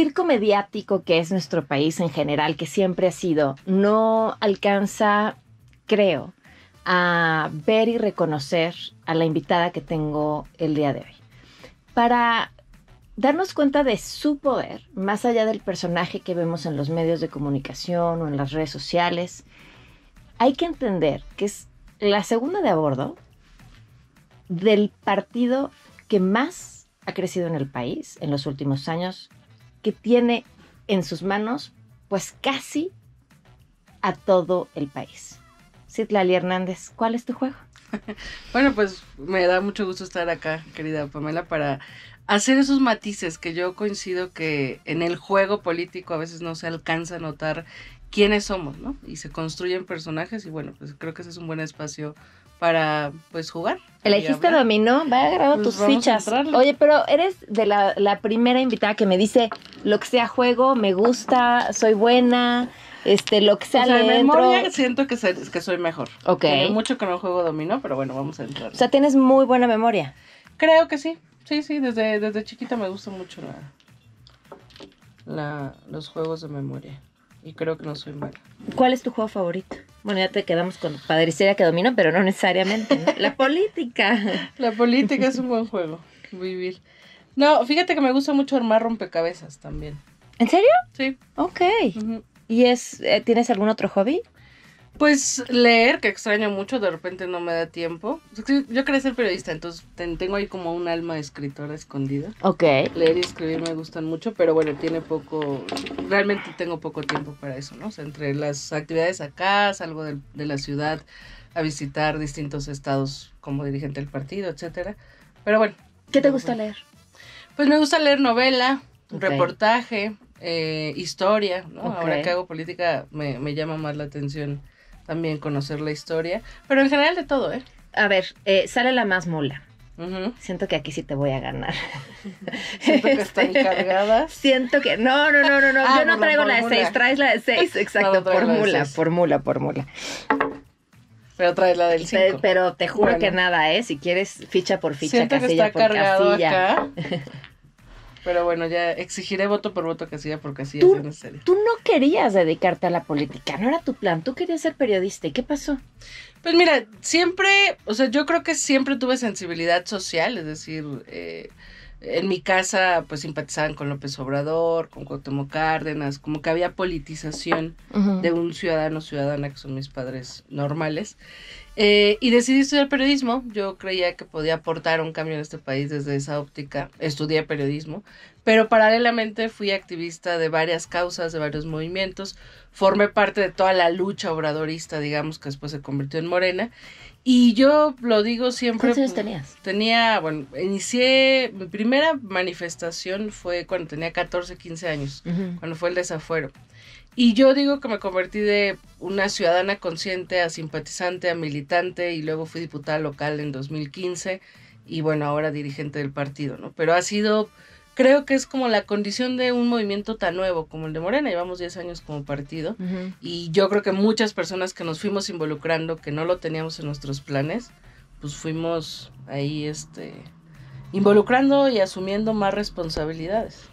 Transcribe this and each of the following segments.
circo mediático que es nuestro país en general, que siempre ha sido, no alcanza, creo, a ver y reconocer a la invitada que tengo el día de hoy. Para darnos cuenta de su poder, más allá del personaje que vemos en los medios de comunicación o en las redes sociales, hay que entender que es la segunda de a bordo del partido que más ha crecido en el país en los últimos años, que tiene en sus manos pues casi a todo el país. Citlali Hernández, ¿cuál es tu juego? Bueno, pues me da mucho gusto estar acá, querida Pamela, para hacer esos matices que yo coincido que en el juego político a veces no se alcanza a notar quiénes somos, ¿no? Y se construyen personajes y bueno, pues creo que ese es un buen espacio para pues jugar. Elegiste dominó, vaya agarrando pues tus fichas. Oye, pero eres de la, primera invitada que me dice lo que sea juego, me gusta, soy buena, este, lo que sea. de memoria siento que, soy mejor. Ok. mucho que no juego dominó, pero bueno, vamos a entrar. O sea, tienes muy buena memoria. Creo que sí. Sí, sí, desde, desde chiquita me gusta mucho la, los juegos de memoria. Y creo que no soy mala. ¿Cuál es tu juego favorito? Bueno, ya te quedamos con padricería que dominó, pero no necesariamente. La política. La política es un buen juego, vivir. No, fíjate que me gusta mucho armar rompecabezas también. ¿En serio? Sí. Ok. ¿Y es, eh, tienes algún otro hobby? Pues leer, que extraño mucho, de repente no me da tiempo. Yo quería ser periodista, entonces tengo ahí como un alma escritora escondida. Ok. Leer y escribir me gustan mucho, pero bueno, tiene poco, realmente tengo poco tiempo para eso, ¿no? O sea, entre las actividades acá, salgo de, la ciudad a visitar distintos estados como dirigente del partido, etcétera. Pero bueno. ¿Qué te gusta leer? Pues me gusta leer novela, reportaje, eh, historia, ¿no? Ahora que hago política me, me llama más la atención también conocer la historia, pero en general de todo, ¿eh? A ver, eh, sale la más mula. Siento que aquí sí te voy a ganar. Siento que están este, cargadas. Siento que. No, no, no, no, no. Ah, yo no traigo la de seis, traes la de seis. Exacto, por mula, por mula, por mula. Pero traes la del 5. Pero, te juro que nada, ¿eh? Si quieres ficha por ficha, Siento casilla que está por cargado casilla. Acá. Pero bueno, ya exigiré voto por voto, casilla por casilla, tú, no Tú no querías dedicarte a la política, no era tu plan, tú querías ser periodista. ¿Y qué pasó? Pues mira, siempre, o sea, yo creo que siempre tuve sensibilidad social, es decir, eh, en mi casa pues simpatizaban con López Obrador, con Cuauhtémoc Cárdenas, como que había politización de un ciudadano ciudadana que son mis padres normales. Eh, y decidí estudiar periodismo. Yo creía que podía aportar un cambio en este país desde esa óptica. Estudié periodismo, pero paralelamente fui activista de varias causas, de varios movimientos. Formé parte de toda la lucha obradorista, digamos, que después se convirtió en Morena. Y yo lo digo siempre. ¿Cuántos años tenías? Tenía, bueno, inicié. Mi primera manifestación fue cuando tenía 14, 15 años, cuando fue el desafuero. Y yo digo que me convertí de una ciudadana consciente a simpatizante, a militante y luego fui diputada local en 2015 y bueno, ahora dirigente del partido, ¿no? Pero ha sido, creo que es como la condición de un movimiento tan nuevo como el de Morena, llevamos 10 años como partido y yo creo que muchas personas que nos fuimos involucrando, que no lo teníamos en nuestros planes, pues fuimos ahí este involucrando y asumiendo más responsabilidades.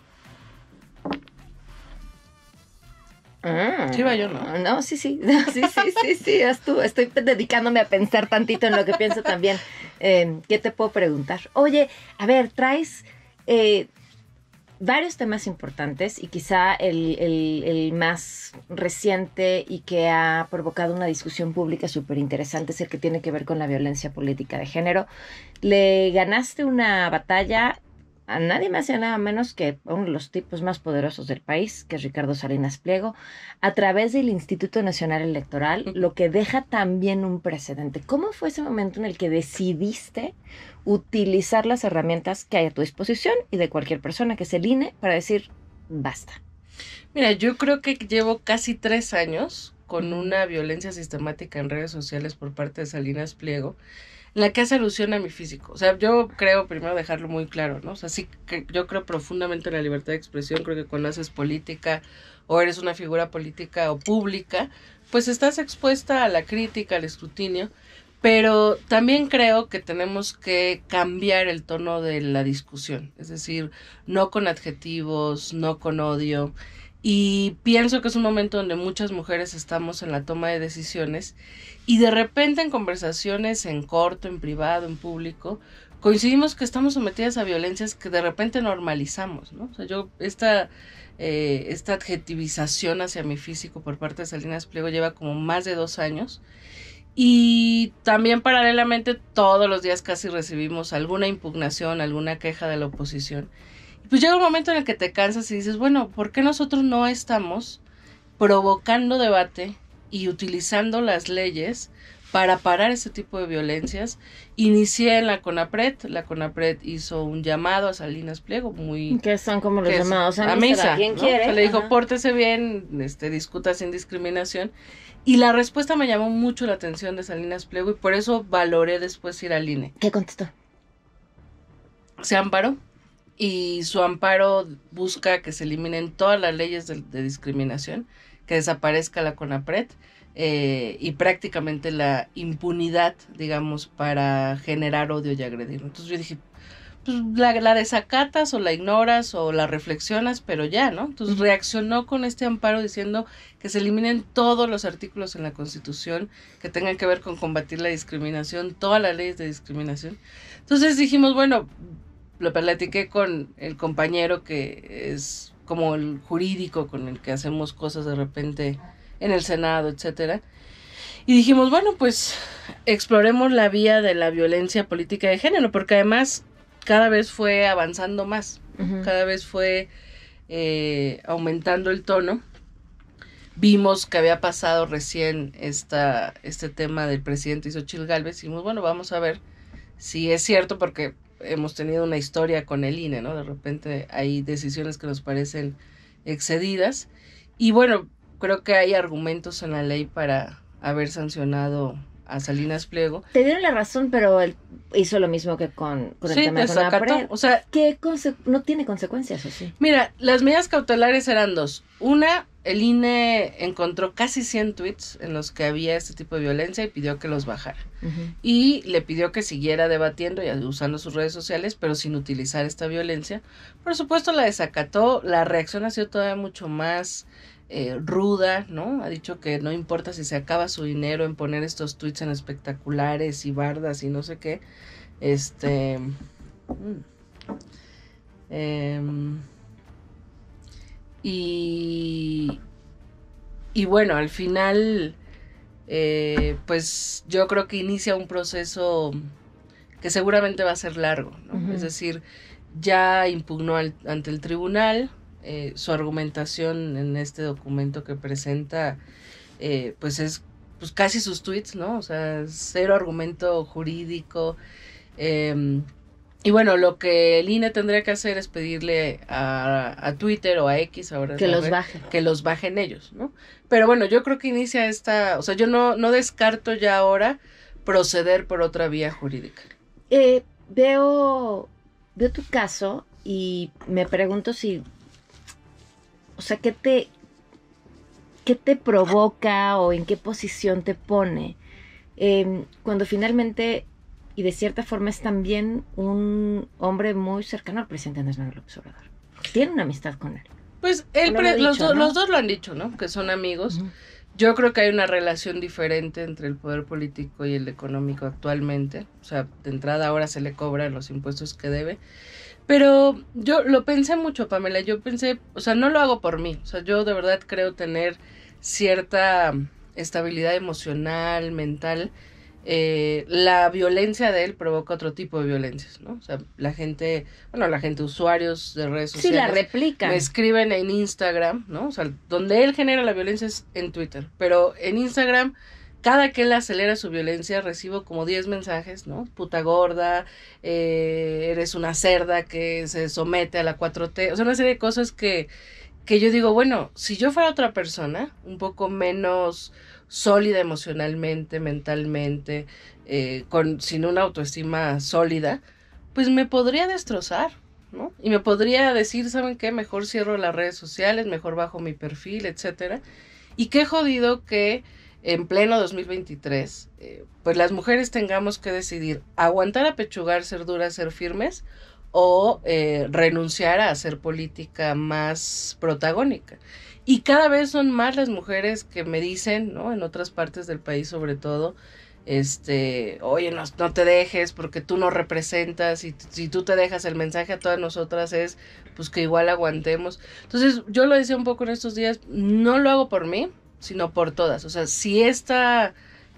Mm. sí, va yo, ¿no? No, sí, sí, sí, sí, sí, sí, tú. Estoy dedicándome a pensar tantito en lo que pienso también. Em, ¿Qué te puedo preguntar? Oye, a ver, traes eh, varios temas importantes y quizá el, más reciente y que ha provocado una discusión pública súper interesante es el que tiene que ver con la violencia política de género. Le ganaste una batalla a nadie más y nada menos que uno de los tipos más poderosos del país, que es Ricardo Salinas Pliego, a través del Instituto Nacional Electoral, lo que deja también un precedente. ¿Cómo fue ese momento en el que decidiste utilizar las herramientas que hay a tu disposición y de cualquier persona que se line para decir basta? Mira, yo creo que llevo casi tres años con una violencia sistemática en redes sociales por parte de Salinas Pliego la que hace alusión a mi físico. O sea, yo creo, primero dejarlo muy claro, ¿no? O sea, sí que yo creo profundamente en la libertad de expresión, creo que cuando haces política o eres una figura política o pública, pues estás expuesta a la crítica, al escrutinio, pero también creo que tenemos que cambiar el tono de la discusión, es decir, no con adjetivos, no con odio. Y pienso que es un momento donde muchas mujeres estamos en la toma de decisiones y de repente en conversaciones en corto, en privado, en público, coincidimos que estamos sometidas a violencias que de repente normalizamos, ¿no? O sea, yo esta, eh, esta adjetivización hacia mi físico por parte de Salinas Pliego lleva como más de dos años y también paralelamente todos los días casi recibimos alguna impugnación, alguna queja de la oposición pues llega un momento en el que te cansas y dices, bueno, ¿por qué nosotros no estamos provocando debate y utilizando las leyes para parar este tipo de violencias? Inicié en la CONAPRED, la CONAPRED hizo un llamado a Salinas Pliego muy... ¿Qué son como los llamados a, la misa. ¿Quién quiere? le dijo, pórtese bien, este, discuta sin discriminación. Y la respuesta me llamó mucho la atención de Salinas Pliego y por eso valoré después ir al INE. ¿Qué contestó? Se amparó y su amparo busca que se eliminen todas las leyes de, discriminación, que desaparezca la CONAPRED eh, y prácticamente la impunidad, digamos, para generar odio y agredir. Entonces yo dije, pues la, la, desacatas o la ignoras o la reflexionas, pero ya, ¿no? Entonces reaccionó con este amparo diciendo que se eliminen todos los artículos en la Constitución que tengan que ver con combatir la discriminación, todas las leyes de discriminación. Entonces dijimos, bueno, lo platiqué con el compañero que es como el jurídico con el que hacemos cosas de repente en el Senado, etcétera. Y dijimos, bueno, pues exploremos la vía de la violencia política de género, porque además cada vez fue avanzando más, cada vez fue eh, aumentando el tono. Vimos que había pasado recién esta, este tema del presidente Isochil Gálvez y dijimos, bueno, vamos a ver si es cierto, porque hemos tenido una historia con el INE, ¿no? De repente hay decisiones que nos parecen excedidas. Y bueno, creo que hay argumentos en la ley para haber sancionado a Salinas Pliego. Te dieron la razón, pero él hizo lo mismo que con, el tema de O sea, que no tiene consecuencias, ¿o sí? Mira, las medidas cautelares eran dos. Una, el INE encontró casi 100 tweets en los que había este tipo de violencia y pidió que los bajara. Y le pidió que siguiera debatiendo y usando sus redes sociales, pero sin utilizar esta violencia. Por supuesto, la desacató. La reacción ha sido todavía mucho más eh, ruda, ¿no? Ha dicho que no importa si se acaba su dinero en poner estos tweets en espectaculares y bardas y no sé qué. Este. Mm. Em, y, y bueno, al final, eh, pues yo creo que inicia un proceso que seguramente va a ser largo, ¿no? Es decir, ya impugnó ante el tribunal, eh, su argumentación en este documento que presenta, eh, pues es pues casi sus tweets, ¿no? O sea, cero argumento jurídico. Em, y bueno, lo que el INE tendría que hacer es pedirle a, Twitter o a X ahora que los bajen. Que los bajen ellos, ¿no? Pero bueno, yo creo que inicia esta, o sea, yo no, no descarto ya ahora proceder por otra vía jurídica. Eh, veo, veo tu caso y me pregunto si, o sea, ¿qué te, qué te provoca o en qué posición te pone em, cuando finalmente y de cierta forma es también un hombre muy cercano al presidente Andrés Manuel López Obrador. Tiene una amistad con él. Pues él los, dos lo han dicho, ¿no? Que son amigos. Yo creo que hay una relación diferente entre el poder político y el económico actualmente. O sea, de entrada ahora se le cobran los impuestos que debe. Pero yo lo pensé mucho, Pamela. Yo pensé, o sea, no lo hago por mí. O sea, yo de verdad creo tener cierta estabilidad emocional, mental, eh, la violencia de él provoca otro tipo de violencias, ¿no? O sea, la gente, bueno, la gente, usuarios de redes sociales. Sí, la replican. Me escriben en Instagram, ¿no? O sea, donde él genera la violencia es en Twitter, pero en Instagram cada que él acelera su violencia recibo como 10 mensajes, ¿no? Puta gorda, eh, eres una cerda que se somete a la 4T, o sea, una serie de cosas que, que yo digo, bueno, si yo fuera otra persona, un poco menos sólida emocionalmente, mentalmente, eh, con, sin una autoestima sólida, pues me podría destrozar, ¿no? Y me podría decir, ¿saben qué? Mejor cierro las redes sociales, mejor bajo mi perfil, etcétera. Y qué jodido que en pleno 2023, eh, pues las mujeres tengamos que decidir aguantar a pechugar, ser duras, ser firmes, o eh, renunciar a hacer política más protagónica. Y cada vez son más las mujeres que me dicen, ¿no? En otras partes del país sobre todo, este, oye, no, no te dejes porque tú no representas y si tú te dejas el mensaje a todas nosotras es, pues que igual aguantemos. Entonces, yo lo decía un poco en estos días, no lo hago por mí, sino por todas. O sea, si esta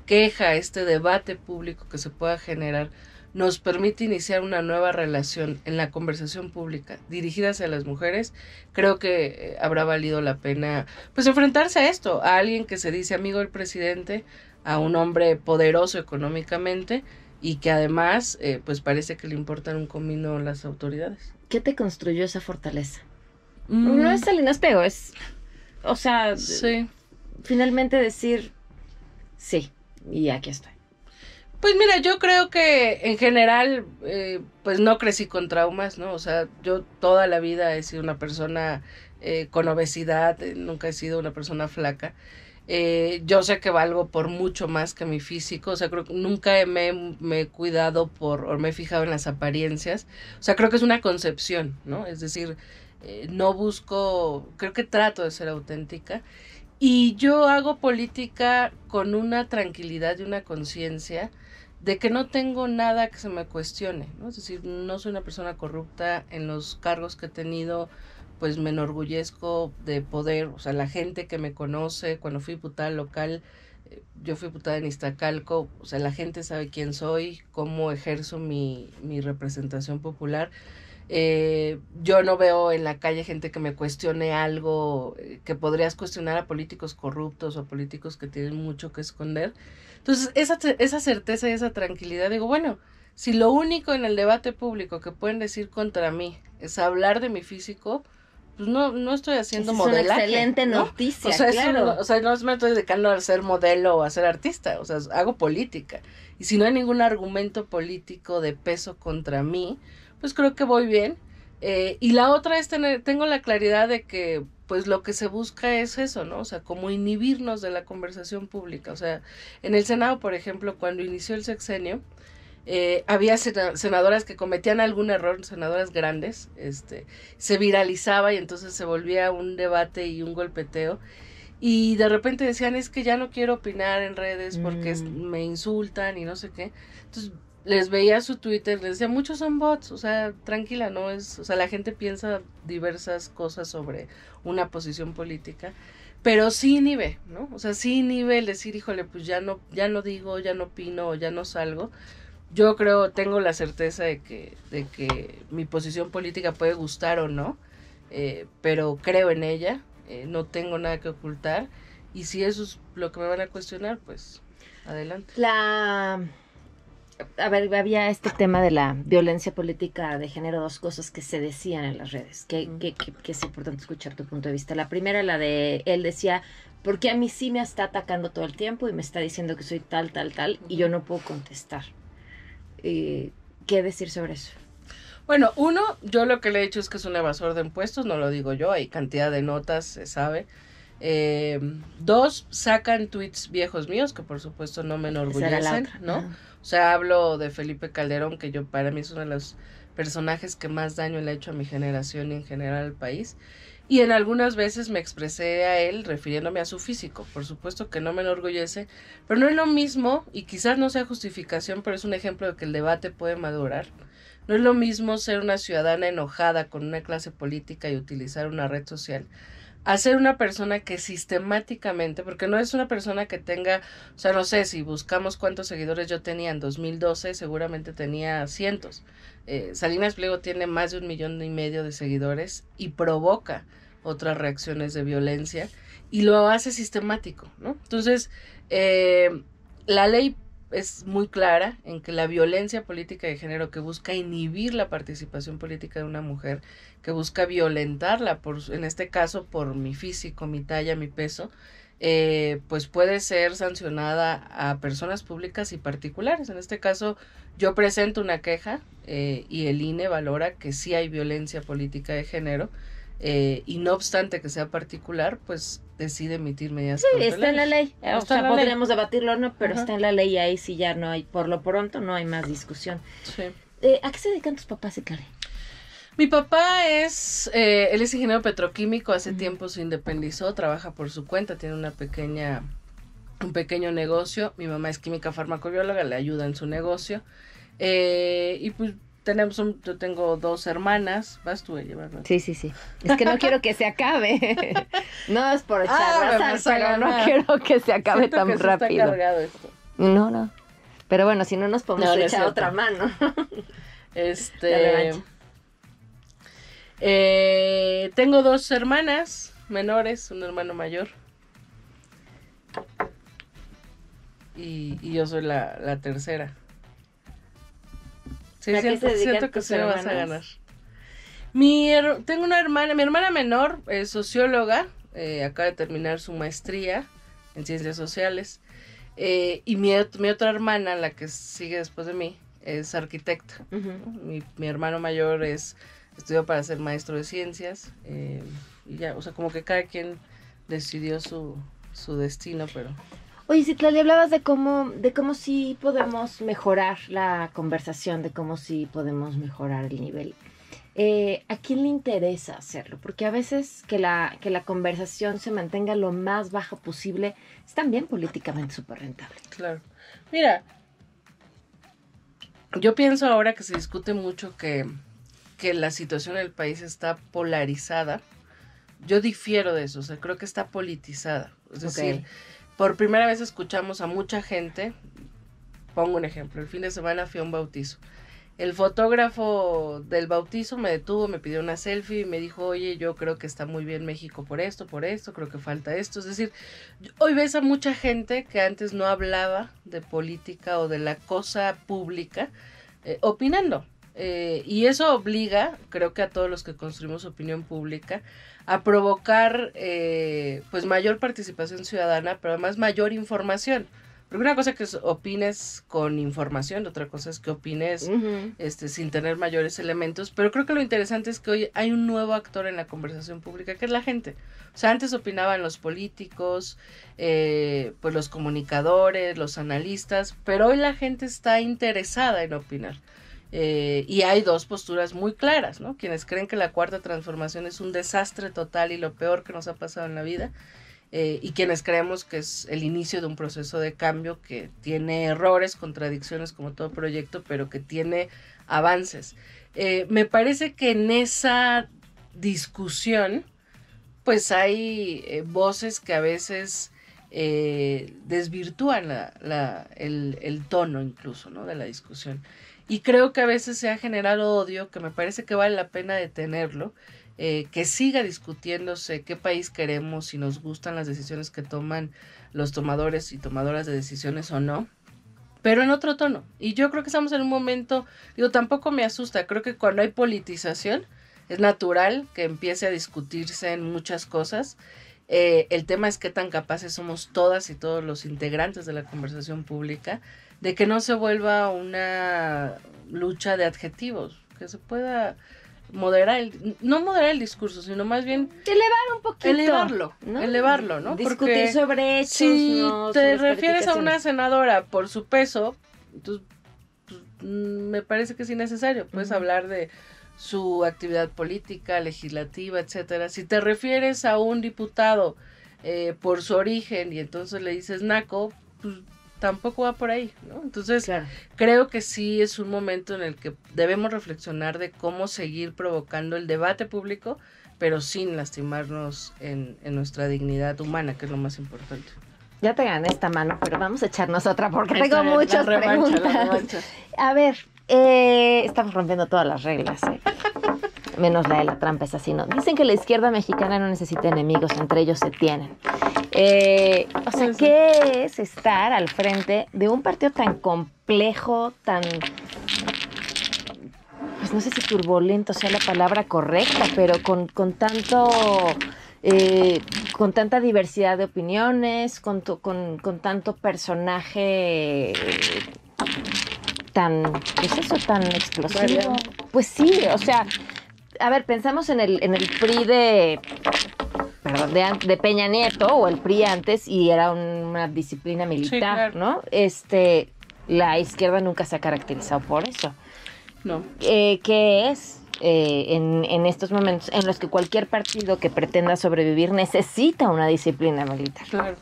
queja, este debate público que se pueda generar, nos permite iniciar una nueva relación en la conversación pública dirigida hacia las mujeres, creo que eh, habrá valido la pena pues enfrentarse a esto, a alguien que se dice amigo del presidente, a un hombre poderoso económicamente y que además eh, pues parece que le importan un comino las autoridades. ¿Qué te construyó esa fortaleza? Mm. No es Salinas Pego, es o sea, finalmente decir sí y aquí estoy. Pues mira, yo creo que en general, eh, pues no crecí con traumas, ¿no? O sea, yo toda la vida he sido una persona eh, con obesidad, eh, nunca he sido una persona flaca. yo sé que valgo por mucho más que mi físico, o sea, creo que nunca me, me he cuidado por, o me he fijado en las apariencias. O sea, creo que es una concepción, ¿no? Es decir, no busco, creo que trato de ser auténtica y yo hago política con una tranquilidad y una conciencia de que no tengo nada que se me cuestione, ¿no? Es decir, no soy una persona corrupta en los cargos que he tenido, pues me enorgullezco de poder, o sea, la gente que me conoce, cuando fui diputada local, eh, yo fui diputada en Iztacalco, o sea, la gente sabe quién soy, cómo ejerzo mi, mi representación popular. Eh, yo no veo en la calle gente que me cuestione algo eh, que podrías cuestionar a políticos corruptos o políticos que tienen mucho que esconder. Entonces, esa, esa certeza y esa tranquilidad, digo, bueno, si lo único en el debate público que pueden decir contra mí es hablar de mi físico, pues no, no estoy haciendo es modelaje. excelente noticia, o sea, o sea, no me estoy dedicando a ser modelo o a ser artista, o sea, hago política. Y si no hay ningún argumento político de peso contra mí, pues creo que voy bien. Eh, y la otra es tener, tengo la claridad de que pues lo que se busca es eso, ¿no? O sea, como inhibirnos de la conversación pública. O sea, en el Senado, por ejemplo, cuando inició el sexenio, eh, había senadoras que cometían algún error, senadoras grandes, este, se viralizaba y entonces se volvía un debate y un golpeteo. Y de repente decían, es que ya no quiero opinar en redes porque mm. me insultan y no sé qué. Entonces les veía su Twitter, les decía, muchos son bots, o sea, tranquila, no es, o sea, la gente piensa diversas cosas sobre una posición política, pero sí inhibe, ¿no? O sea, sí el decir, híjole, pues ya no, ya no digo, ya no opino, ya no salgo. Yo creo, tengo la certeza de que, de que mi posición política puede gustar o no, eh, pero creo en ella, eh, no tengo nada que ocultar. Y si eso es lo que me van a cuestionar, pues adelante. La. A ver, había este tema de la violencia política de género, dos cosas que se decían en las redes, que, es importante escuchar tu punto de vista. La primera, la de él decía, porque a mí sí me está atacando todo el tiempo y me está diciendo que soy tal, tal, tal, y yo no puedo contestar. Eh, ¿Qué decir sobre eso? Bueno, uno, yo lo que le he dicho es que es un evasor de impuestos, no lo digo yo, hay cantidad de notas, se sabe. Eh, dos, sacan tweets viejos míos, que por supuesto no me enorgullecen, ¿no? O sea, hablo de Felipe Calderón, que yo para mí es uno de los personajes que más daño le ha hecho a mi generación y en general al país y en algunas veces me expresé a él refiriéndome a su físico. Por supuesto que no me enorgullece, pero no es lo mismo, y quizás no sea justificación, pero es un ejemplo de que el debate puede madurar. No es lo mismo ser una ciudadana enojada con una clase política y utilizar una red social a ser una persona que sistemáticamente, porque no es una persona que tenga, o sea, no sé, si buscamos cuántos seguidores yo tenía en 2012, seguramente tenía cientos. Eh, Salinas Pliego tiene más de un millón y medio de seguidores y provoca otras reacciones de violencia y lo hace sistemático, ¿no? Entonces, eh, la ley es muy clara en que la violencia política de género que busca inhibir la participación política de una mujer, que busca violentarla, por, en este caso por mi físico, mi talla, mi peso, eh, pues puede ser sancionada a personas públicas y particulares. En este caso, yo presento una queja eh, y el INE valora que sí hay violencia política de género. Eh, y no obstante que sea particular, pues decide emitir medidas. Sí, está en la ley. o podríamos debatirlo no, pero está en la ley y ahí si ya no hay, por lo pronto no hay más discusión. Sí. ¿A qué se dedican tus papás y Karen? Mi papá es, eh, él es ingeniero petroquímico, hace tiempo se independizó, trabaja por su cuenta, tiene una pequeña, un pequeño negocio. Mi mamá es química farmacobióloga, le ayuda en su negocio. Eh, y pues tenemos un, yo tengo dos hermanas, vas tú a llevarlo. Sí, sí, sí. Es que no quiero que se acabe. no es por ah, echar pero no quiero que se acabe tan rápido. No, no. Pero bueno, si no nos podemos no, echar otra mano. este eh, tengo dos hermanas menores, un hermano mayor. Y, yo soy la, tercera. siento, que se me vas a ganar. Mi tengo una hermana, mi hermana menor, es socióloga, eh, acaba de terminar su maestría en ciencias sociales. Eh, y mi, otra hermana, la que sigue después de mí, es arquitecta. mi, hermano mayor es estudió para ser maestro de ciencias. Eh, y ya, o sea, como que cada quien decidió su, destino, pero... Oye, si Claudia hablabas de cómo, de cómo sí podemos mejorar la conversación, de cómo sí podemos mejorar el nivel. Eh, ¿A quién le interesa hacerlo? Porque a veces que la, que la conversación se mantenga lo más baja posible es también políticamente súper rentable. Claro. Mira, yo pienso ahora que se discute mucho que que la situación del país está polarizada. Yo difiero de eso, o sea, creo que está politizada. Es decir, por primera vez escuchamos a mucha gente, pongo un ejemplo, el fin de semana fui a un bautizo. El fotógrafo del bautizo me detuvo, me pidió una selfie y me dijo, oye, yo creo que está muy bien México por esto, por esto, creo que falta esto. Es decir, hoy ves a mucha gente que antes no hablaba de política o de la cosa pública eh, opinando. Eh, y eso obliga, creo que a todos los que construimos opinión pública, a provocar eh, pues mayor participación ciudadana, pero además mayor información. Porque una cosa es que opines con información, otra cosa es que opines este, sin tener mayores elementos. Pero creo que lo interesante es que hoy hay un nuevo actor en la conversación pública, que es la gente. O sea, antes opinaban los políticos, eh, pues los comunicadores, los analistas, pero hoy la gente está interesada en opinar. Eh, y hay dos posturas muy claras, ¿no? Quienes creen que la cuarta transformación es un desastre total y lo peor que nos ha pasado en la vida, eh, y quienes creemos que es el inicio de un proceso de cambio que tiene errores, contradicciones como todo proyecto, pero que tiene avances. Eh, me parece que en esa discusión, pues hay voces que a veces desvirtúan el, el, tono incluso, ¿no? De la discusión. Y creo que a veces se ha generado odio, que me parece que vale la pena detenerlo, eh, que siga discutiéndose qué país queremos, si nos gustan las decisiones que toman los tomadores y tomadoras de decisiones o no, pero en otro tono. Y yo creo que estamos en un momento, digo, tampoco me asusta, creo que cuando hay politización es natural que empiece a discutirse en muchas cosas. Eh, el tema es qué tan capaces somos todas y todos los integrantes de la conversación pública de que no se vuelva una lucha de adjetivos, que se pueda moderar, el, no moderar el discurso, sino más bien... Elevar un poquito. Elevarlo, ¿no? elevarlo, ¿no? Discutir Porque sobre hechos, Si te refieres a una senadora por su peso, entonces pues, mm, me parece que es innecesario. Puedes hablar de su actividad política, legislativa, etcétera. Si te refieres a un diputado eh, por su origen y entonces le dices naco, pues tampoco va por ahí, ¿no? Entonces, creo que sí es un momento en el que debemos reflexionar de cómo seguir provocando el debate público, pero sin lastimarnos en, nuestra dignidad humana, que es lo más importante. Ya te gané esta mano, pero vamos a echarnos otra porque tengo muchas preguntas. A ver, eh, estamos rompiendo todas las reglas. ¿eh? Menos la de la trampa, es así, ¿no? Dicen que la izquierda mexicana no necesita enemigos, entre ellos se tienen. Eh, o sea, ¿qué es estar al frente de un partido tan complejo, tan... Pues no sé si turbulento sea la palabra correcta, pero con, tanto... Eh, con tanta diversidad de opiniones, con, con, tanto personaje tan, ¿qué es eso? Tan explosivo. Pues sí, o sea, a ver, pensamos en el, en el PRI de de, Peña Nieto o el PRI antes y era una disciplina militar, ¿no? Este, la izquierda nunca se ha caracterizado por eso. No. Eh, ¿Qué es? Eh, en, estos momentos en los que cualquier partido que pretenda sobrevivir necesita una disciplina militar. Claro.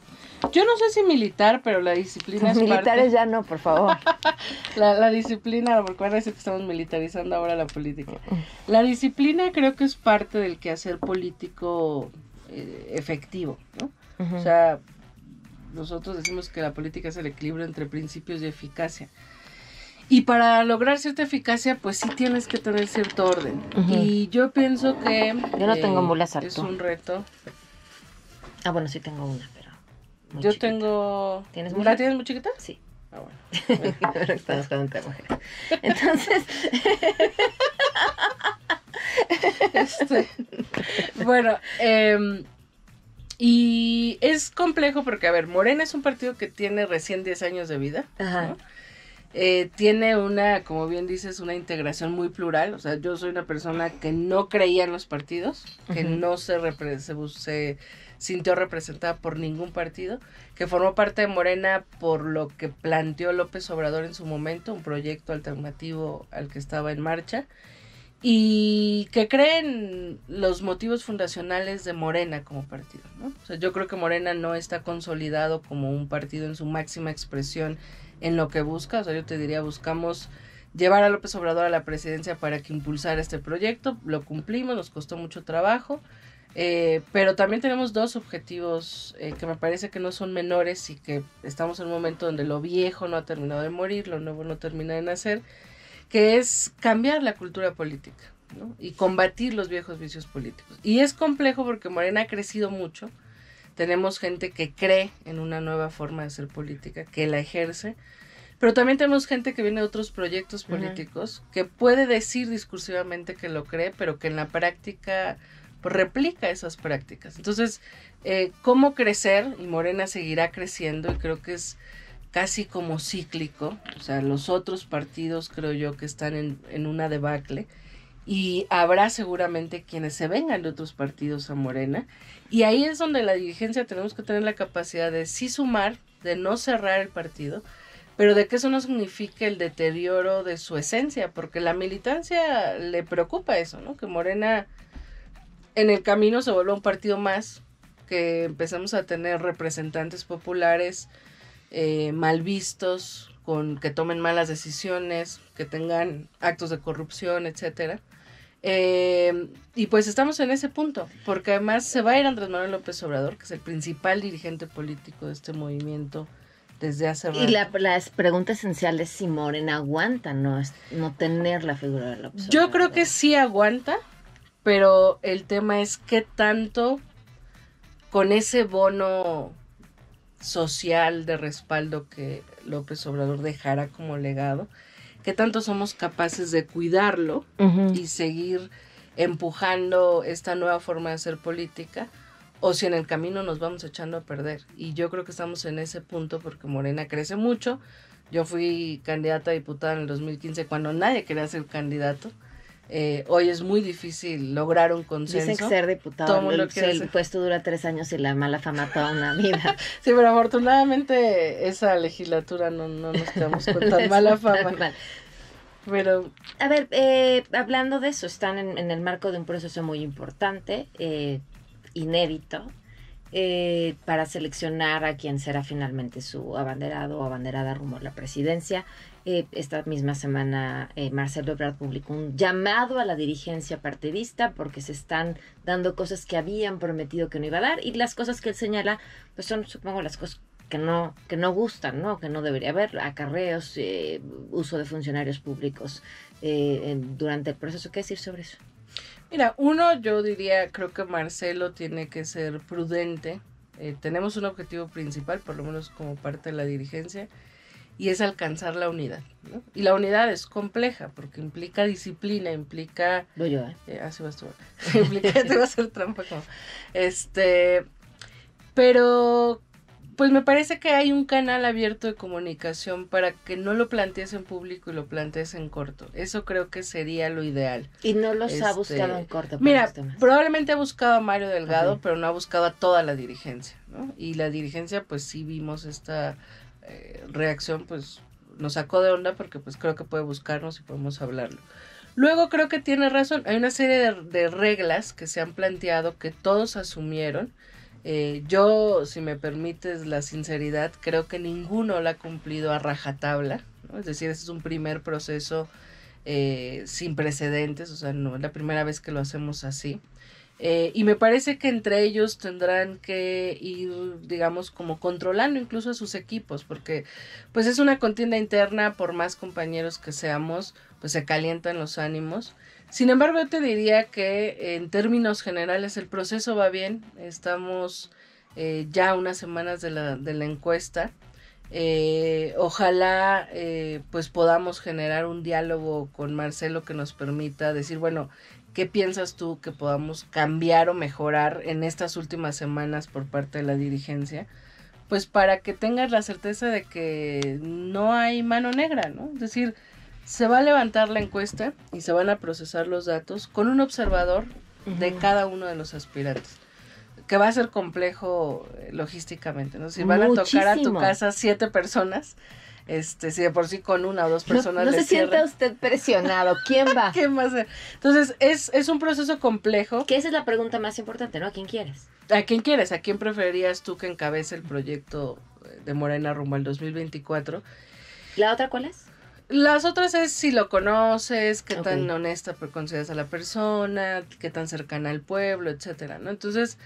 Yo no sé si militar, pero la disciplina es Militares ya no, por favor. la, disciplina, porque que estamos militarizando ahora la política. La disciplina creo que es parte del quehacer político eh, efectivo, ¿no? O sea, nosotros decimos que la política es el equilibrio entre principios y eficacia. Y para lograr cierta eficacia, pues sí tienes que tener cierto orden. Y yo pienso que... Yo no tengo eh, mulas Es un reto. Ah, bueno, sí tengo una, pero... yo tengo... ¿Tienes ¿La tienes muy chiquita? Sí. Ah, bueno. Entonces... Este, bueno, eh, y es complejo porque, a ver, Morena es un partido que tiene recién 10 años de vida. Eh, tiene una, como bien dices, una integración muy plural. O sea, yo soy una persona que no creía en los partidos, que no se, sintió representada por ningún partido, que formó parte de Morena por lo que planteó López Obrador en su momento, un proyecto alternativo al que estaba en marcha y que creen los motivos fundacionales de Morena como partido. ¿no? O sea, yo creo que Morena no está consolidado como un partido en su máxima expresión en lo que busca. O sea, yo te diría, buscamos llevar a López Obrador a la presidencia para que impulsara este proyecto. Lo cumplimos, nos costó mucho trabajo. Eh, pero también tenemos dos objetivos eh, que me parece que no son menores y que estamos en un momento donde lo viejo no ha terminado de morir, lo nuevo no termina de nacer que es cambiar la cultura política y combatir los viejos vicios políticos. Y es complejo porque Morena ha crecido mucho, tenemos gente que cree en una nueva forma de hacer política, que la ejerce, pero también tenemos gente que viene de otros proyectos políticos, que puede decir discursivamente que lo cree, pero que en la práctica replica esas prácticas. Entonces, eh, ¿cómo crecer? Y Morena seguirá creciendo y creo que es casi como cíclico, o sea, los otros partidos creo yo que están en, una debacle y habrá seguramente quienes se vengan de otros partidos a Morena y ahí es donde la dirigencia tenemos que tener la capacidad de sí sumar, de no cerrar el partido, pero de que eso no signifique el deterioro de su esencia, porque la militancia le preocupa eso, ¿no? Que Morena en el camino se vuelva un partido más, que empezamos a tener representantes populares, eh, mal vistos, con que tomen malas decisiones, que tengan actos de corrupción, etcétera. Eh, y pues estamos en ese punto, porque además se va a ir Andrés Manuel López Obrador, que es el principal dirigente político de este movimiento desde hace Y la, pregunta esencial es si Morena aguanta no, no tener la figura de López Obrador. Yo creo que sí aguanta, pero el tema es qué tanto con ese bono social de respaldo que López Obrador dejará como legado, que tanto somos capaces de cuidarlo y seguir empujando esta nueva forma de hacer política o si en el camino nos vamos echando a perder. Y yo creo que estamos en ese punto porque Morena crece mucho. Yo fui candidata a diputada en el 2015 cuando nadie quería ser candidato. Eh, hoy es muy difícil lograr un consenso. Dicen que ser diputado, el, puesto dura tres años y la mala fama toda una vida. sí, pero afortunadamente esa legislatura no, no nos quedamos con tan mala fama. Pero... A ver, eh, hablando de eso, están en, el marco de un proceso muy importante, eh, inédito, para seleccionar a quien será finalmente su abanderado o abanderada rumor la presidencia. Eh, esta misma semana eh, Marcelo Ebrard publicó un llamado a la dirigencia partidista porque se están dando cosas que habían prometido que no iba a dar y las cosas que él señala pues son supongo las cosas que no, que no gustan, ¿no? que no debería haber, acarreos, eh, uso de funcionarios públicos durante el proceso. ¿Qué decir sobre eso? Mira, uno, yo diría, creo que Marcelo tiene que ser prudente. tenemos un objetivo principal, por lo menos como parte de la dirigencia, y es alcanzar la unidad. Y la unidad es compleja porque implica disciplina, implica... Voy yo, ¿eh? eh así ah, vas tú. implica, te va a hacer trampa como... Este, pero pues me parece que hay un canal abierto de comunicación para que no lo plantees en público y lo plantees en corto. Eso creo que sería lo ideal. Y no los ha este, buscado en corto. Mira, este probablemente ha buscado a Mario Delgado, pero no ha buscado a toda la dirigencia, ¿no? Y la dirigencia, pues sí vimos esta eh, reacción pues nos sacó de onda porque pues creo que puede buscarnos y podemos hablarlo. Luego creo que tiene razón, hay una serie de, reglas que se han planteado que todos asumieron. Eh, yo, si me permites la sinceridad, creo que ninguno la ha cumplido a rajatabla, es decir, ese es un primer proceso eh, sin precedentes, o sea, no es la primera vez que lo hacemos así. Eh, y me parece que entre ellos tendrán que ir, digamos, como controlando incluso a sus equipos, porque pues es una contienda interna, por más compañeros que seamos, pues se calientan los ánimos. Sin embargo, yo te diría que en términos generales el proceso va bien, estamos eh, ya unas semanas de la, de la encuesta. Eh, ojalá eh, pues podamos generar un diálogo con Marcelo que nos permita decir, bueno, ¿Qué piensas tú que podamos cambiar o mejorar en estas últimas semanas por parte de la dirigencia? Pues para que tengas la certeza de que no hay mano negra, ¿no? Es decir, se va a levantar la encuesta y se van a procesar los datos con un observador de cada uno de los aspirantes que va a ser complejo eh, logísticamente, ¿no? Si van a tocar a tu casa siete personas, este, si de por sí con una o dos personas. No, se sienta usted presionado. ¿Quién va? Entonces, es, es un proceso complejo. Que esa es la pregunta más importante, ¿no? ¿A quién quieres? ¿A quién quieres? ¿A quién preferirías tú que encabece el proyecto de Morena rumbo al 2024? ¿La otra cuál es? Las otras es si lo conoces, qué tan honesta consideras a la persona, qué tan cercana al pueblo, etcétera, ¿no? Entonces,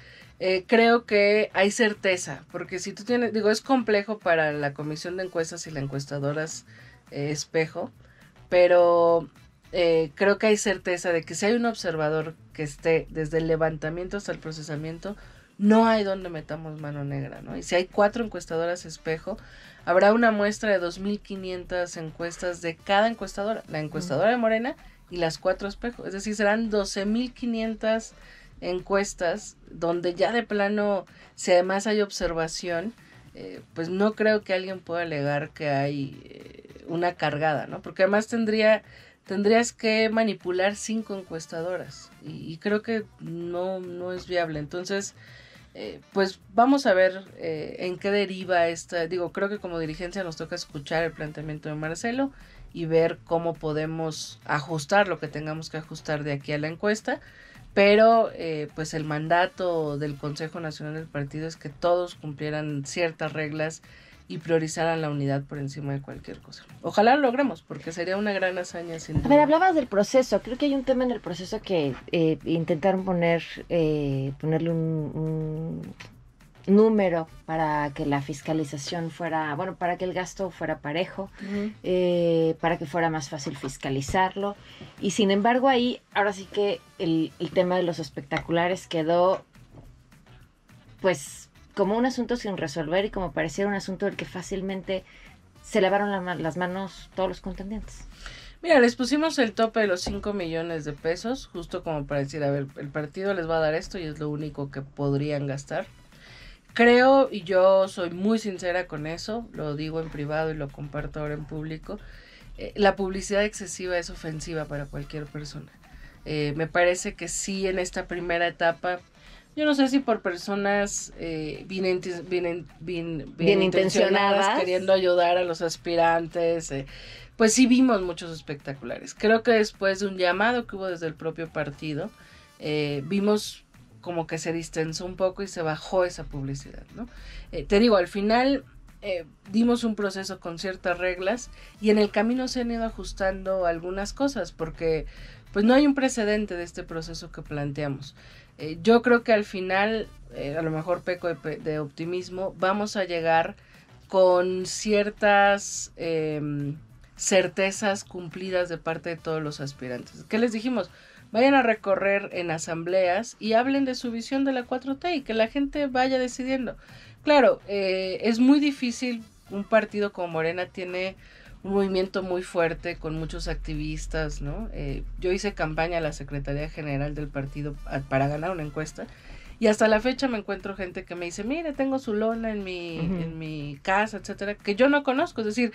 eh, creo que hay certeza, porque si tú tienes, digo, es complejo para la comisión de encuestas y la encuestadoras eh, espejo, pero eh, creo que hay certeza de que si hay un observador que esté desde el levantamiento hasta el procesamiento, no hay donde metamos mano negra, ¿no? Y si hay cuatro encuestadoras espejo, habrá una muestra de 2.500 encuestas de cada encuestadora, la encuestadora de Morena y las cuatro espejo, es decir, serán 12.500 encuestas donde ya de plano, si además hay observación, eh, pues no creo que alguien pueda alegar que hay eh, una cargada, ¿no? Porque además tendría, tendrías que manipular cinco encuestadoras y, creo que no, no es viable. Entonces, eh, pues vamos a ver en qué deriva esta, digo, creo que como dirigencia nos toca escuchar el planteamiento de Marcelo y ver cómo podemos ajustar lo que tengamos que ajustar de aquí a la encuesta pero eh, pues el mandato del Consejo Nacional del Partido es que todos cumplieran ciertas reglas y priorizaran la unidad por encima de cualquier cosa. Ojalá lo logremos, porque sería una gran hazaña. A ver, hablabas del proceso. Creo que hay un tema en el proceso que eh, intentaron poner, eh, ponerle un número para que la fiscalización fuera, bueno, para que el gasto fuera parejo, eh, para que fuera más fácil fiscalizarlo. Y sin embargo ahí, ahora sí que el, tema de los espectaculares quedó, pues, como un asunto sin resolver y como pareciera un asunto del que fácilmente se lavaron las manos todos los contendientes. Mira, les pusimos el tope de los 5 millones de pesos, justo como para decir, a ver, el partido les va a dar esto y es lo único que podrían gastar creo, y yo soy muy sincera con eso, lo digo en privado y lo comparto ahora en público, eh, la publicidad excesiva es ofensiva para cualquier persona. Eh, me parece que sí, en esta primera etapa, yo no sé si por personas eh, bien, bien, intencionadas, queriendo ayudar a los aspirantes, eh, pues sí vimos muchos espectaculares. Creo que después de un llamado que hubo desde el propio partido, vimos como que se distensó un poco y se bajó esa publicidad, ¿no? Eh, te digo, al final eh, dimos un proceso con ciertas reglas y en el camino se han ido ajustando algunas cosas porque pues no hay un precedente de este proceso que planteamos. Eh, yo creo que al final, a lo mejor peco de, de, optimismo, vamos a llegar con ciertas em, certezas cumplidas de parte de todos los aspirantes. ¿Qué les dijimos? vayan a recorrer en asambleas y hablen de su visión de la 4T y que la gente vaya decidiendo. Claro, eh, es muy difícil, un partido como Morena tiene un movimiento muy fuerte con muchos activistas, ¿no? Eh, yo hice campaña a la Secretaría General del partido para ganar una encuesta y hasta la fecha me encuentro gente que me dice, mire, tengo su lona en mi, en mi casa, etcétera, que yo no conozco, es decir,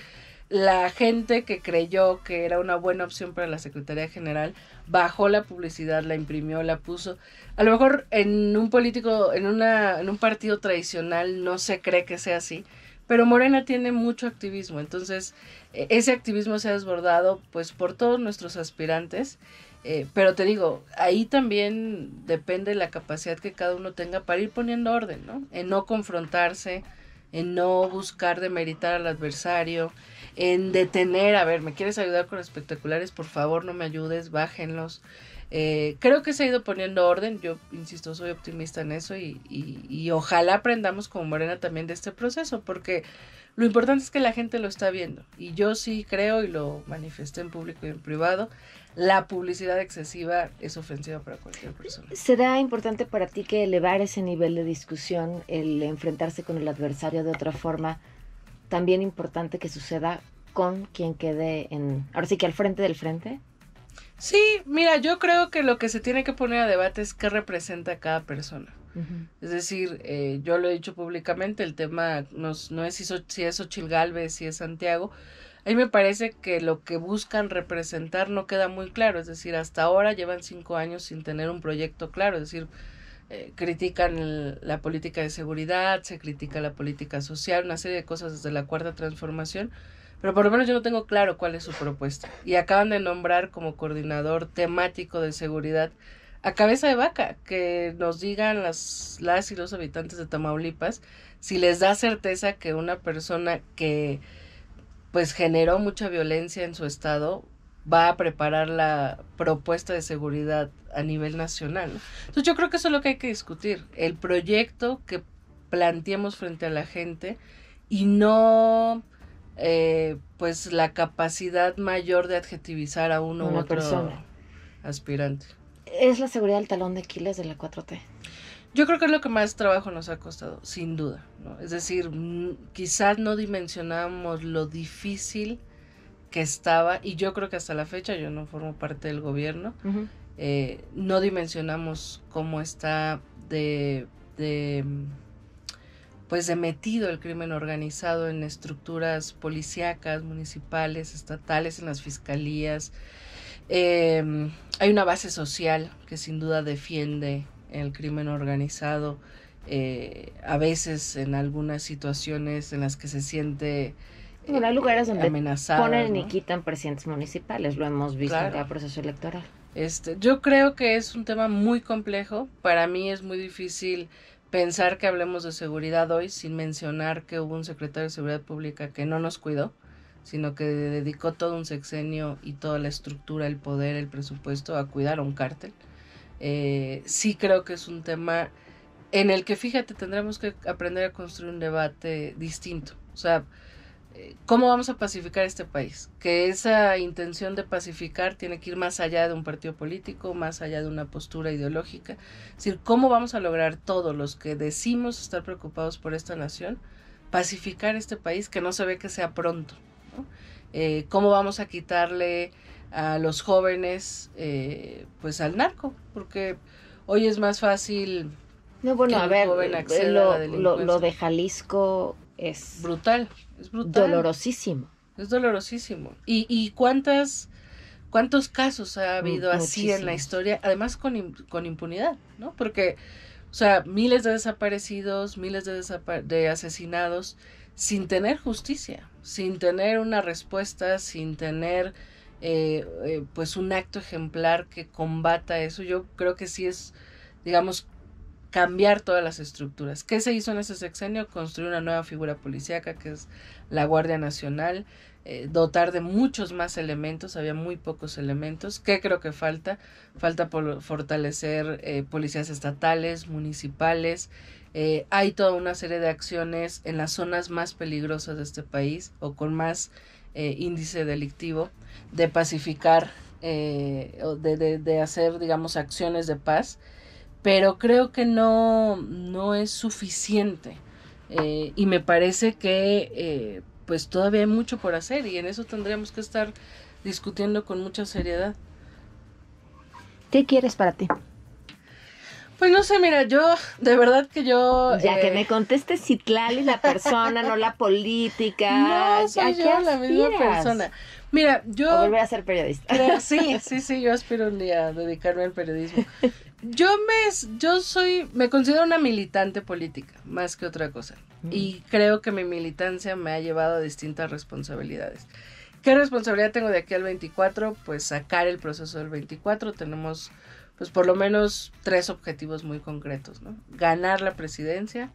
la gente que creyó que era una buena opción para la Secretaría General bajó la publicidad, la imprimió, la puso. A lo mejor en un político, en, una, en un partido tradicional no se cree que sea así, pero Morena tiene mucho activismo, entonces e, ese activismo se ha desbordado pues por todos nuestros aspirantes. Eh, pero te digo, ahí también depende la capacidad que cada uno tenga para ir poniendo orden, ¿no? En no confrontarse, en no buscar demeritar al adversario, en detener, a ver, ¿me quieres ayudar con espectaculares? Por favor, no me ayudes, bájenlos. Eh, creo que se ha ido poniendo orden, yo insisto, soy optimista en eso y, y, y, ojalá aprendamos como Morena también de este proceso, porque lo importante es que la gente lo está viendo y yo sí creo y lo manifesté en público y en privado, la publicidad excesiva es ofensiva para cualquier persona. ¿Será importante para ti que elevar ese nivel de discusión, el enfrentarse con el adversario de otra forma, también importante que suceda con quien quede en, ahora sí que al frente del frente? Sí, mira, yo creo que lo que se tiene que poner a debate es qué representa cada persona. Es decir, eh, yo lo he dicho públicamente, el tema no es si, si es Ochil Galvez, si es Santiago, a mí me parece que lo que buscan representar no queda muy claro, es decir, hasta ahora llevan cinco años sin tener un proyecto claro, es decir, eh, critican la política de seguridad, se critica la política social, una serie de cosas desde la cuarta transformación, pero por lo menos yo no tengo claro cuál es su propuesta. Y acaban de nombrar como coordinador temático de seguridad a cabeza de vaca, que nos digan las, las y los habitantes de Tamaulipas si les da certeza que una persona que pues generó mucha violencia en su estado, va a preparar la propuesta de seguridad a nivel nacional. Entonces yo creo que eso es lo que hay que discutir, el proyecto que planteemos frente a la gente y no eh, pues la capacidad mayor de adjetivizar a uno u otro persona. aspirante. Es la seguridad del talón de Aquiles de la 4T. Yo creo que es lo que más trabajo nos ha costado, sin duda. Es decir, mm, quizás no dimensionamos lo difícil que estaba, y yo creo que hasta la fecha, yo no formo parte del gobierno, eh, no dimensionamos cómo está de, pues de metido el crimen organizado en estructuras policíacas, municipales, estatales, en las fiscalías. Em, hay una base social que sin duda defiende el crimen organizado, eh, a veces en algunas situaciones en las que se siente amenazado eh, lugares donde ponen y quitan presidentes municipales, lo hemos visto en cada proceso electoral. Este, yo creo que es un tema muy complejo. Para mí es muy difícil pensar que hablemos de seguridad hoy sin mencionar que hubo un secretario de Seguridad Pública que no nos cuidó, sino que dedicó todo un sexenio y toda la estructura, el poder, el presupuesto a cuidar a un cártel. Eh, sí creo que es un tema en el que, fíjate, tendremos que aprender a construir un debate distinto. O sea, eh, ¿cómo vamos a pacificar este país? Que esa intención de pacificar tiene que ir más allá de un partido político, más allá de una postura ideológica. Es decir, ¿cómo vamos a lograr todos los que decimos estar preocupados por esta nación, pacificar este país que no se ve que sea pronto? Eh, ¿Cómo vamos a quitarle a los jóvenes eh, pues al narco, porque hoy es más fácil. No, bueno, a joven eh, lo, a lo, de Jalisco es brutal, es brutal. Dolorosísimo. Es dolorosísimo. ¿Y, y cuántas, cuántos casos ha mm, habido así en la historia? Además con, con impunidad, ¿no? Porque, o sea, miles de desaparecidos, miles de, de asesinados, sin tener justicia, sin tener una respuesta, sin tener eh, eh, pues un acto ejemplar que combata eso. Yo creo que sí es, digamos, cambiar todas las estructuras. ¿Qué se hizo en ese sexenio? Construir una nueva figura policíaca que es la Guardia Nacional, eh, dotar de muchos más elementos, había muy pocos elementos. ¿Qué creo que falta? Falta por fortalecer eh, policías estatales, municipales. hay toda una serie de acciones en las zonas más peligrosas de este país o con más eh, índice delictivo, de pacificar, eh, o de, hacer, digamos, acciones de paz, pero creo que no, no es suficiente. Eh, y me parece que pues todavía hay mucho por hacer y en eso tendríamos que estar discutiendo con mucha seriedad. ¿Qué quieres para ti? Pues no sé, mira, yo, de verdad que yo... Ya que eh, me conteste Citlali la persona, no la política. No, soy yo la misma persona. Mira, yo... volver a ser periodista. sí, sí, sí, yo aspiro un día a dedicarme al periodismo. Yo me, yo soy, me considero una militante política, más que otra cosa. Mm. Y creo que mi militancia me ha llevado a distintas responsabilidades. ¿Qué responsabilidad tengo de aquí al 24? Pues sacar el proceso del 24. Tenemos pues por lo menos tres objetivos muy concretos, ¿no? Ganar la presidencia,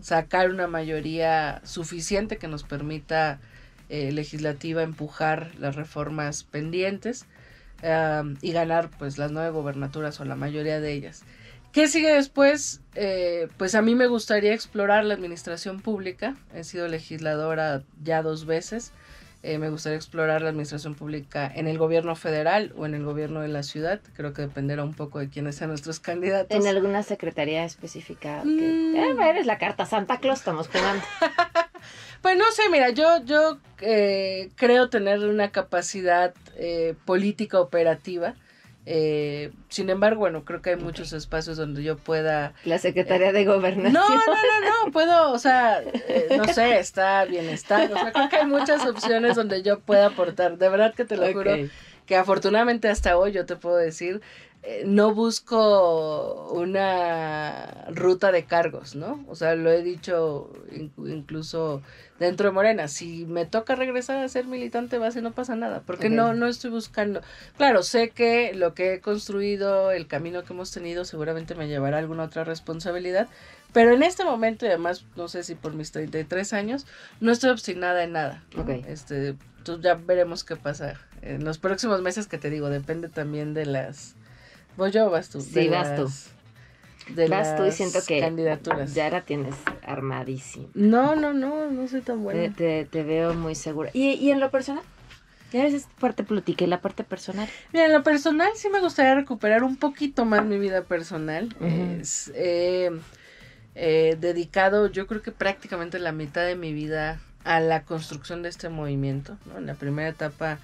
sacar una mayoría suficiente que nos permita eh, legislativa empujar las reformas pendientes um, y ganar pues las nueve gobernaturas o la mayoría de ellas. ¿Qué sigue después? Eh, pues a mí me gustaría explorar la administración pública. He sido legisladora ya dos veces. Eh, me gustaría explorar la administración pública en el gobierno federal o en el gobierno de la ciudad. Creo que dependerá un poco de quiénes sean nuestros candidatos. ¿En alguna secretaría específica? Mm. Eh, eres la carta Santa Claus, estamos jugando. pues no sé, mira, yo, yo eh, creo tener una capacidad política operativa eh, sin embargo, bueno, creo que hay muchos espacios donde yo pueda... La Secretaría de Gobernación. No, no, no, no, puedo, o sea, eh, no sé, está bienestar, o sea, creo que hay muchas opciones donde yo pueda aportar, de verdad que te lo juro que afortunadamente hasta hoy yo te puedo decir eh, no busco una ruta de cargos, ¿no? O sea, lo he dicho incluso dentro de Morena, si me toca regresar a ser militante base no pasa nada, porque no no estoy buscando. Claro, sé que lo que he construido, el camino que hemos tenido seguramente me llevará a alguna otra responsabilidad, pero en este momento y además no sé si por mis 33 años no estoy obstinada en nada. Este, entonces ya veremos qué pasa en los próximos meses que te digo, depende también de las Voy pues yo o vas tú. Sí, vas tú. De vas tú y siento que candidaturas. ya la tienes armadísima. No, no, no, no soy tan buena. Te, veo muy segura. ¿Y, en lo personal? Ya ves esta parte política y la parte personal. Mira, en lo personal sí me gustaría recuperar un poquito más mi vida personal. Eh, eh, dedicado, yo creo que prácticamente la mitad de mi vida a la construcción de este movimiento. En la primera etapa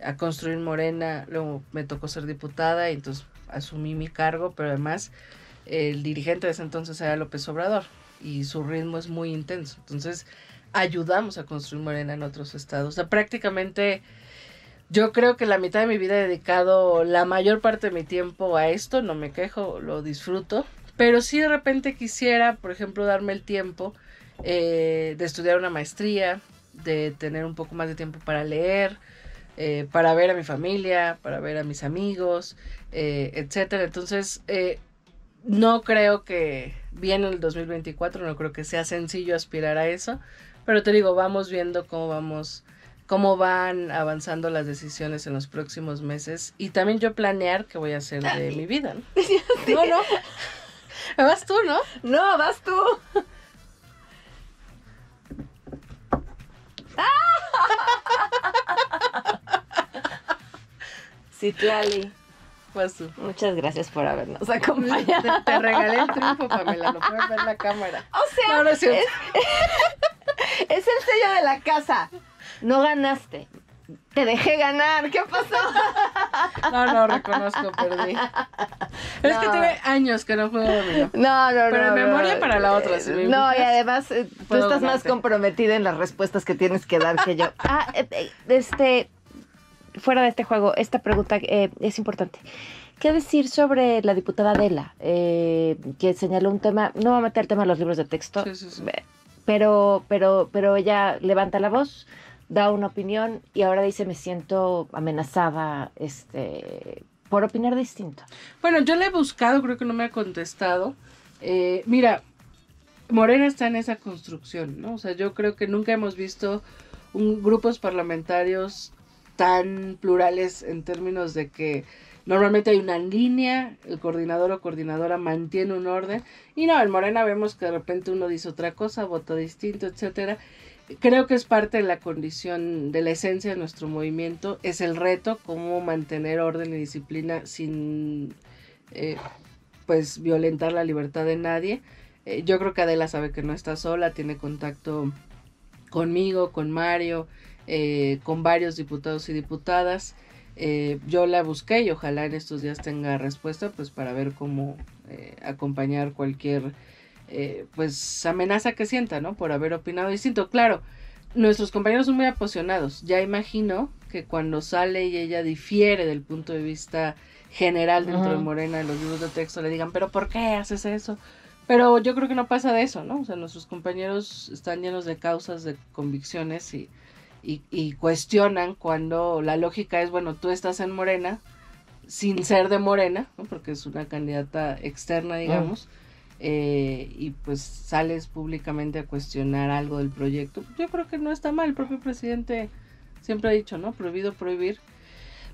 a construir Morena, luego me tocó ser diputada y entonces asumí mi cargo, pero además el dirigente de ese entonces era López Obrador y su ritmo es muy intenso. Entonces ayudamos a construir Morena en otros estados. O sea, prácticamente yo creo que la mitad de mi vida he dedicado la mayor parte de mi tiempo a esto, no me quejo, lo disfruto, pero si de repente quisiera, por ejemplo, darme el tiempo eh, de estudiar una maestría, de tener un poco más de tiempo para leer, eh, para ver a mi familia, para ver a mis amigos, etc. Eh, etcétera. Entonces, eh, no creo que viene el 2024, no creo que sea sencillo aspirar a eso, pero te digo, vamos viendo cómo vamos cómo van avanzando las decisiones en los próximos meses y también yo planear qué voy a hacer de mi vida. ¿no? no, no. Vas tú, ¿no? No, vas tú. Citlali. tú. Muchas gracias por habernos acompañado. Te, regalé el triunfo, Pamela. Lo puedes ver en la cámara. O sea, no, no es, el sello de la casa. No ganaste. Te dejé ganar, ¿qué pasó? No, no, reconozco, perdí. es que tuve años que no juego No, no, no. Pero memoria para la otra. sí. no, y además eh, tú estás más comprometida en las respuestas que tienes que dar que yo. Ah, eh, eh, este, fuera de este juego, esta pregunta eh, es importante. ¿Qué decir sobre la diputada Adela, eh, que señaló un tema, no va a meter el tema de los libros de texto, eh, Pero, pero, pero ella levanta la voz, da una opinión y ahora dice me siento amenazada este, por opinar distinto? Bueno, yo le he buscado, creo que no me ha contestado. Eh, mira, Morena está en esa construcción, ¿no? O sea, yo creo que nunca hemos visto un, grupos parlamentarios tan plurales en términos de que normalmente hay una línea, el coordinador o coordinadora mantiene un orden y no, en Morena vemos que de repente uno dice otra cosa, vota distinto, etcétera. Creo que es parte de la condición, de la esencia de nuestro movimiento, es el reto, cómo mantener orden y disciplina sin eh, pues violentar la libertad de nadie. Eh, yo creo que Adela sabe que no está sola, tiene contacto conmigo, con Mario, eh, con varios diputados y diputadas. Eh, yo la busqué y ojalá en estos días tenga respuesta, pues para ver cómo eh, acompañar cualquier pues amenaza que sienta, ¿no? Por haber opinado distinto. Claro, nuestros compañeros son muy apasionados. Ya imagino que cuando sale y ella difiere del punto de vista general dentro de Morena de los libros de texto, le digan, pero ¿por qué haces eso? Pero yo creo que no pasa de eso, ¿no? O sea, nuestros compañeros están llenos de causas, de convicciones y y, cuestionan cuando la lógica es, bueno, tú estás en Morena, sin ser de Morena, porque es una candidata externa, ah. digamos, eh, y pues sales públicamente a cuestionar algo del proyecto. Yo creo que no está mal, el propio presidente siempre ha dicho, ¿no? Prohibido prohibir.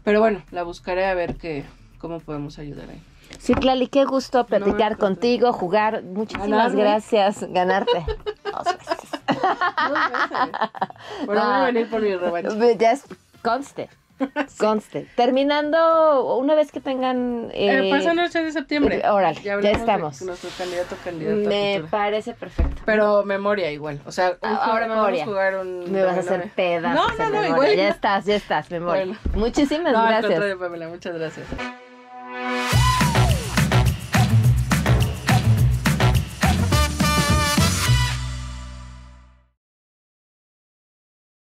Pero bueno, la buscaré a ver que, cómo podemos ayudar ahí. Sí, Clali, qué gusto platicar contigo, jugar. Muchísimas gracias, ganarte. Bueno, no. voy a venir por mi revancha. Ya es conste. Conste. Terminando, una vez que tengan. Eh, eh, pues el 8 de septiembre. Eh, órale, ya, estamos. nuestro candidato, candidato. Me parece perfecto. Pero memoria igual. O sea, ah, ahora memoria. vamos a jugar un. Me vas a hacer pedazos. No, no, no, igual. Ya estás, ya estás, memoria. Muchísimas gracias. Al muchas gracias.